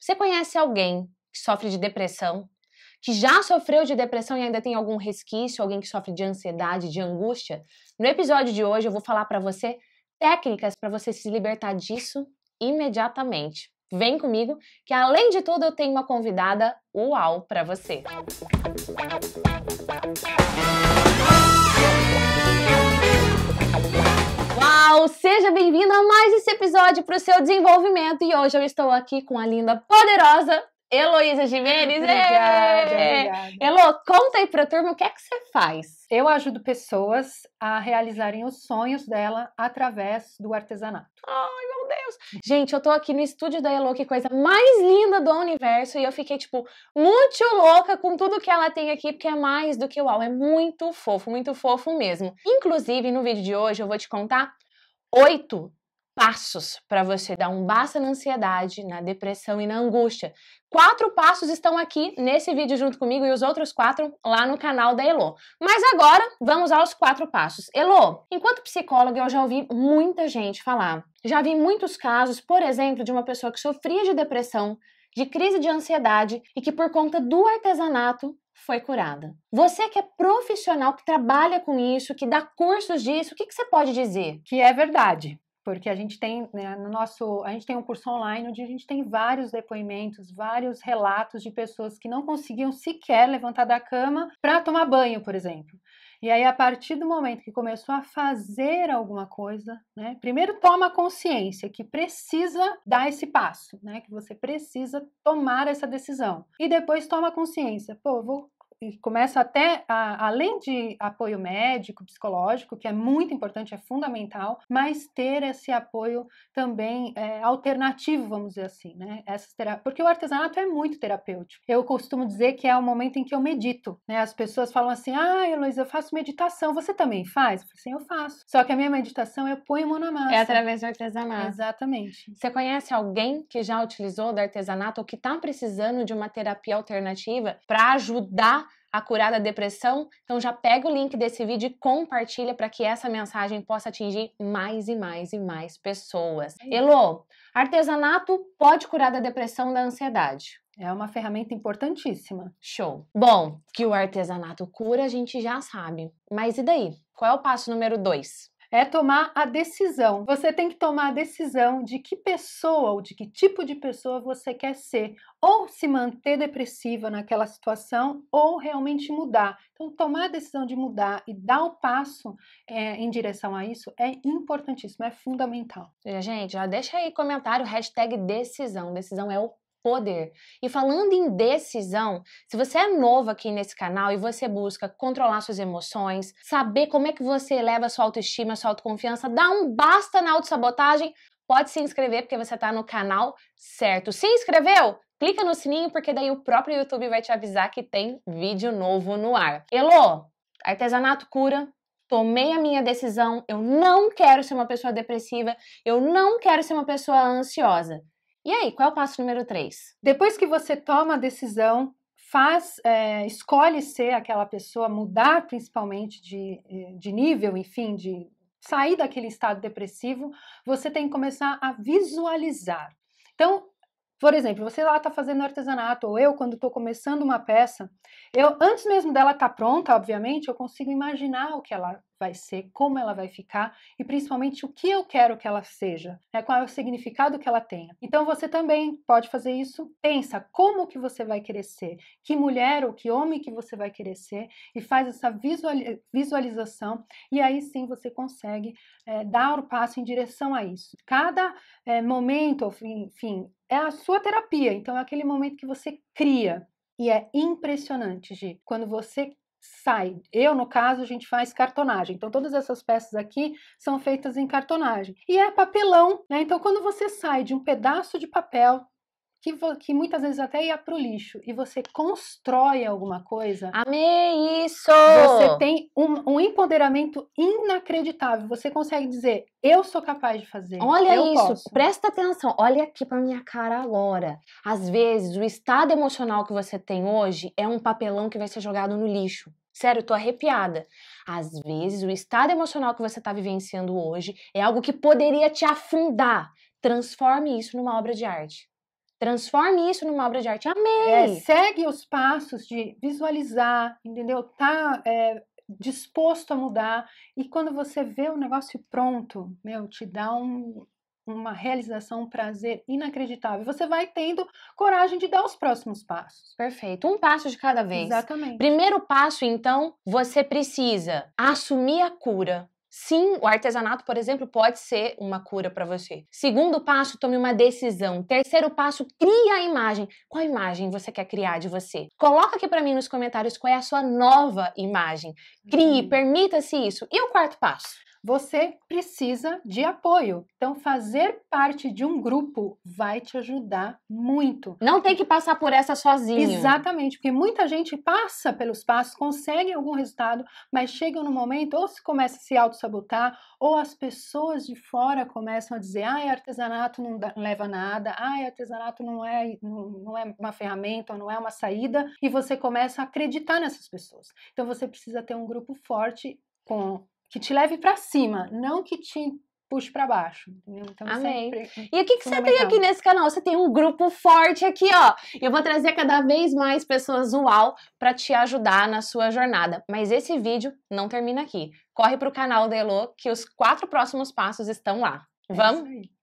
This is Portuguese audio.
Você conhece alguém que sofre de depressão? Que já sofreu de depressão e ainda tem algum resquício, alguém que sofre de ansiedade, de angústia? No episódio de hoje eu vou falar para você técnicas para você se libertar disso imediatamente. Vem comigo, que além de tudo eu tenho uma convidada uau para você. Música pessoal, seja bem-vindo a mais esse episódio para o seu desenvolvimento e hoje eu estou aqui com a linda, poderosa Heloísa Jimenez. Obrigada, obrigada. Elo, conta aí para a turma o que é que você faz. Eu ajudo pessoas a realizarem os sonhos dela através do artesanato. Ai, meu Deus! Gente, eu tô aqui no estúdio da Elo, que coisa mais linda do universo, e eu fiquei, tipo, muito louca com tudo que ela tem aqui, porque é mais do que uau, é muito fofo, muito fofo mesmo. Inclusive, no vídeo de hoje eu vou te contar oito passos para você dar um basta na ansiedade, na depressão e na angústia. Quatro passos estão aqui nesse vídeo junto comigo e os outros quatro lá no canal da Elo. Mas agora vamos aos quatro passos. Elo, enquanto psicóloga eu já ouvi muita gente falar. Já vi muitos casos, por exemplo, de uma pessoa que sofria de depressão, de crise de ansiedade e que por conta do artesanato foi curada. Você que é profissional, que trabalha com isso, que dá cursos disso, o que, que você pode dizer? Que é verdade porque a gente tem né, no nosso a gente tem um curso online onde a gente tem vários depoimentos, vários relatos de pessoas que não conseguiam sequer levantar da cama para tomar banho, por exemplo. E aí, a partir do momento que começou a fazer alguma coisa, né? Primeiro toma consciência que precisa dar esse passo, né? Que você precisa tomar essa decisão. E depois toma consciência, pô, vou começa até, a, além de apoio médico, psicológico, que é muito importante, é fundamental, mas ter esse apoio também é, alternativo, vamos dizer assim, né? Essas terap... Porque o artesanato é muito terapêutico. Eu costumo dizer que é o momento em que eu medito, né? As pessoas falam assim, ah, Heloísa, eu faço meditação, você também faz? Eu falo assim, eu faço. Só que a minha meditação, eu ponho mão na é massa. É através do artesanato. Exatamente. Você conhece alguém que já utilizou do artesanato ou que está precisando de uma terapia alternativa para ajudar a curar da depressão? Então já pega o link desse vídeo e compartilha para que essa mensagem possa atingir mais e mais e mais pessoas. É Elo, artesanato pode curar da depressão da ansiedade. É uma ferramenta importantíssima. Show. Bom, que o artesanato cura a gente já sabe. Mas e daí? Qual é o passo número dois? é tomar a decisão. Você tem que tomar a decisão de que pessoa ou de que tipo de pessoa você quer ser, ou se manter depressiva naquela situação, ou realmente mudar. Então, tomar a decisão de mudar e dar o passo é, em direção a isso é importantíssimo, é fundamental. É, gente, já deixa aí comentário, hashtag decisão. Decisão é o poder. E falando em decisão, se você é novo aqui nesse canal e você busca controlar suas emoções, saber como é que você eleva sua autoestima, sua autoconfiança, dá um basta na autossabotagem, pode se inscrever porque você está no canal certo. Se inscreveu? Clica no sininho porque daí o próprio YouTube vai te avisar que tem vídeo novo no ar. Elô, artesanato cura, tomei a minha decisão, eu não quero ser uma pessoa depressiva, eu não quero ser uma pessoa ansiosa. E aí, qual é o passo número 3? Depois que você toma a decisão, faz, é, escolhe ser aquela pessoa, mudar principalmente de, eh, de nível, enfim, de sair daquele estado depressivo, você tem que começar a visualizar. Então, por exemplo, você lá está fazendo artesanato, ou eu, quando estou começando uma peça, eu antes mesmo dela estar tá pronta, obviamente, eu consigo imaginar o que ela vai ser, como ela vai ficar e principalmente o que eu quero que ela seja, né? qual é o significado que ela tenha. Então você também pode fazer isso. Pensa como que você vai querer ser, que mulher ou que homem que você vai querer ser e faz essa visualização e aí sim você consegue é, dar o passo em direção a isso. Cada é, momento, enfim, é a sua terapia, então é aquele momento que você cria. E é impressionante, Gi, quando você sai. Eu, no caso, a gente faz cartonagem. Então, todas essas peças aqui são feitas em cartonagem. E é papelão, né? Então, quando você sai de um pedaço de papel que, que muitas vezes até ia para o lixo e você constrói alguma coisa. Amei isso! Você tem um, um empoderamento inacreditável. Você consegue dizer, eu sou capaz de fazer. Olha eu isso, posso. presta atenção, olha aqui para minha cara agora. Às vezes, o estado emocional que você tem hoje é um papelão que vai ser jogado no lixo. Sério, eu tô arrepiada. Às vezes, o estado emocional que você está vivenciando hoje é algo que poderia te afundar. Transforme isso numa obra de arte. Transforme isso numa obra de arte. É, Amei! É, segue os passos de visualizar, entendeu? Tá é, disposto a mudar. E quando você vê o negócio pronto, meu, te dá um, uma realização, um prazer inacreditável. Você vai tendo coragem de dar os próximos passos. Perfeito. Um passo de cada vez. Exatamente. Primeiro passo, então, você precisa assumir a cura. Sim, o artesanato, por exemplo, pode ser uma cura para você. Segundo passo, tome uma decisão. Terceiro passo, crie a imagem. Qual imagem você quer criar de você? Coloca aqui para mim nos comentários qual é a sua nova imagem. Crie, uhum. permita-se isso. E o quarto passo? Você precisa de apoio. Então, fazer parte de um grupo vai te ajudar muito. Não tem que passar por essa sozinho. Exatamente, porque muita gente passa pelos passos, consegue algum resultado, mas chega no momento ou se começa a se auto-sabotar, ou as pessoas de fora começam a dizer: ah, artesanato não leva nada, ah, artesanato não é, não é uma ferramenta, não é uma saída, e você começa a acreditar nessas pessoas. Então, você precisa ter um grupo forte com que te leve para cima, não que te puxe para baixo. Então, Amém. E o que, que você tem aqui nesse canal? Você tem um grupo forte aqui, ó. Eu vou trazer cada vez mais pessoas UAU para te ajudar na sua jornada. Mas esse vídeo não termina aqui. Corre para o canal da Elo, que os quatro próximos passos estão lá. É Vamos?